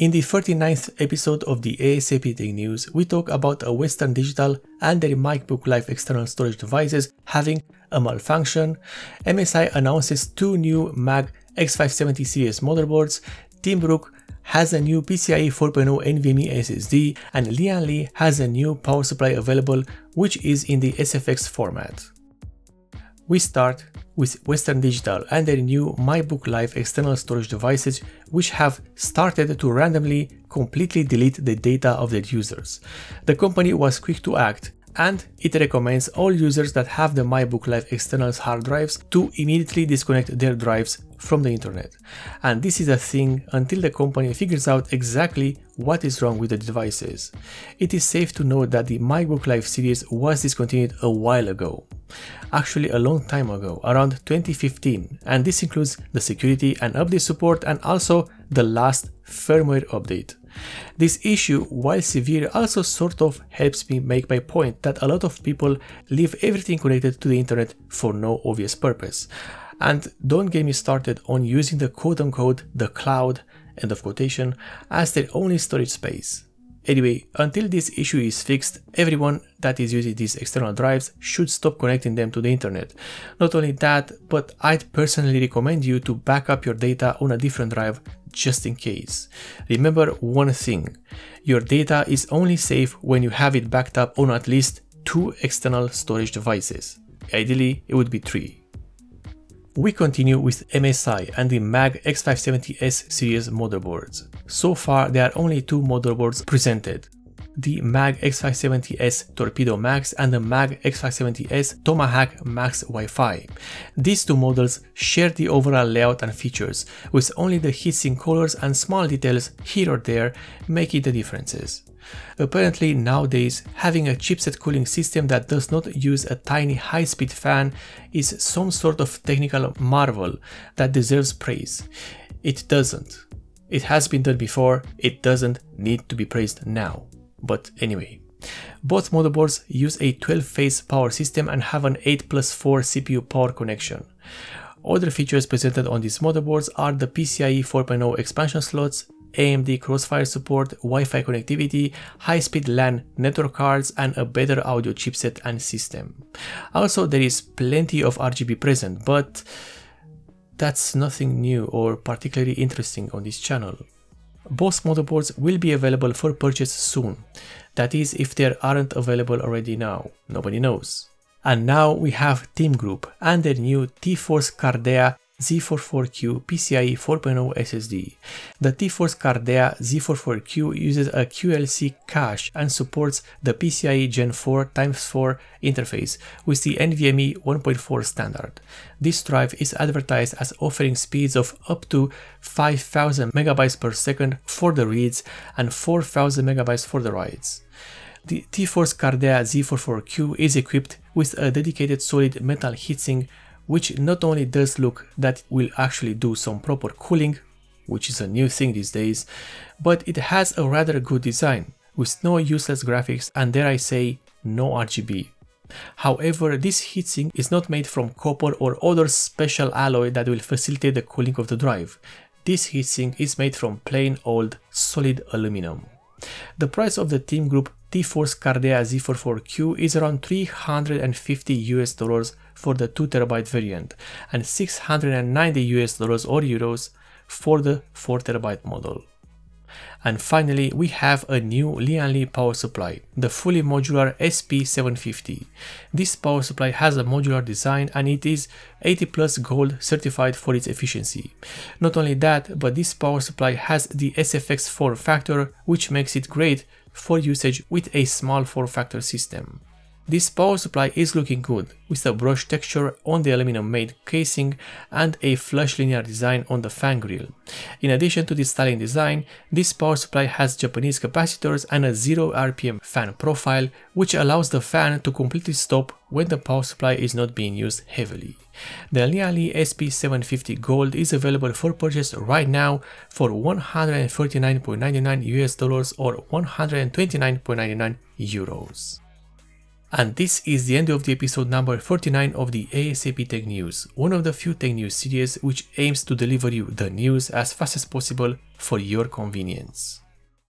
In the 39th episode of the ASAP Tech News, we talk about a Western Digital and their MacBook Live external storage devices having a malfunction, MSI announces two new Mag X570 series motherboards, Tim Brook has a new PCIe 4.0 NVMe SSD, and Lian Li has a new power supply available which is in the SFX format. We start with Western Digital and their new MyBook Live external storage devices which have started to randomly completely delete the data of their users. The company was quick to act and it recommends all users that have the MyBook Live external hard drives to immediately disconnect their drives from the internet. And this is a thing until the company figures out exactly what is wrong with the devices. It is safe to note that the MyBook Live series was discontinued a while ago actually a long time ago, around 2015, and this includes the security and update support and also the last firmware update. This issue, while severe, also sort of helps me make my point that a lot of people leave everything connected to the internet for no obvious purpose. And don't get me started on using the quote unquote the cloud, end of quotation, as their only storage space. Anyway, until this issue is fixed, everyone that is using these external drives should stop connecting them to the internet. Not only that, but I'd personally recommend you to back up your data on a different drive just in case. Remember one thing, your data is only safe when you have it backed up on at least two external storage devices. Ideally, it would be three. We continue with MSI and the MAG X570S series motherboards. So far there are only two motherboards presented, the MAG X570S Torpedo Max and the MAG X570S Tomahawk Max Wi-Fi. These two models share the overall layout and features, with only the heatsink colors and small details here or there making the differences. Apparently nowadays, having a chipset cooling system that does not use a tiny high-speed fan is some sort of technical marvel that deserves praise. It doesn't. It has been done before, it doesn't need to be praised now. But anyway, both motherboards use a 12-phase power system and have an 8 plus 4 CPU power connection. Other features presented on these motherboards are the PCIe 4.0 expansion slots, AMD Crossfire support, Wi-Fi connectivity, high-speed LAN network cards, and a better audio chipset and system. Also, there is plenty of RGB present, but that's nothing new or particularly interesting on this channel. Both motherboards will be available for purchase soon. That is, if they aren't available already now. Nobody knows. And now we have Team Group and their new T-Force Cardea Z44Q PCIe 4.0 SSD. The T-Force Cardea Z44Q uses a QLC cache and supports the PCIe Gen 4 x 4 interface with the NVMe 1.4 standard. This drive is advertised as offering speeds of up to 5000 megabytes per second for the reads and 4000 megabytes for the writes. The T-Force Cardea Z44Q is equipped with a dedicated solid metal heatsink which not only does look that it will actually do some proper cooling, which is a new thing these days, but it has a rather good design, with no useless graphics and dare I say, no RGB. However, this heatsink is not made from copper or other special alloy that will facilitate the cooling of the drive. This heatsink is made from plain old solid aluminum. The price of the Team Group T-Force Cardia Z44Q is around 350 US dollars for the 2TB variant and 690 US dollars or euros for the 4TB model. And finally, we have a new Lianli power supply, the fully modular SP750. This power supply has a modular design and it is 80 plus gold certified for its efficiency. Not only that, but this power supply has the SFX form factor, which makes it great for usage with a small 4-factor system. This power supply is looking good, with a brushed texture on the aluminum made casing and a flush linear design on the fan grille. In addition to this styling design, this power supply has Japanese capacitors and a 0 RPM fan profile, which allows the fan to completely stop when the power supply is not being used heavily. The Liali SP750 Gold is available for purchase right now for 139.99 US dollars or 129.99 euros. And this is the end of the episode number 49 of the ASAP Tech News, one of the few tech news series which aims to deliver you the news as fast as possible for your convenience.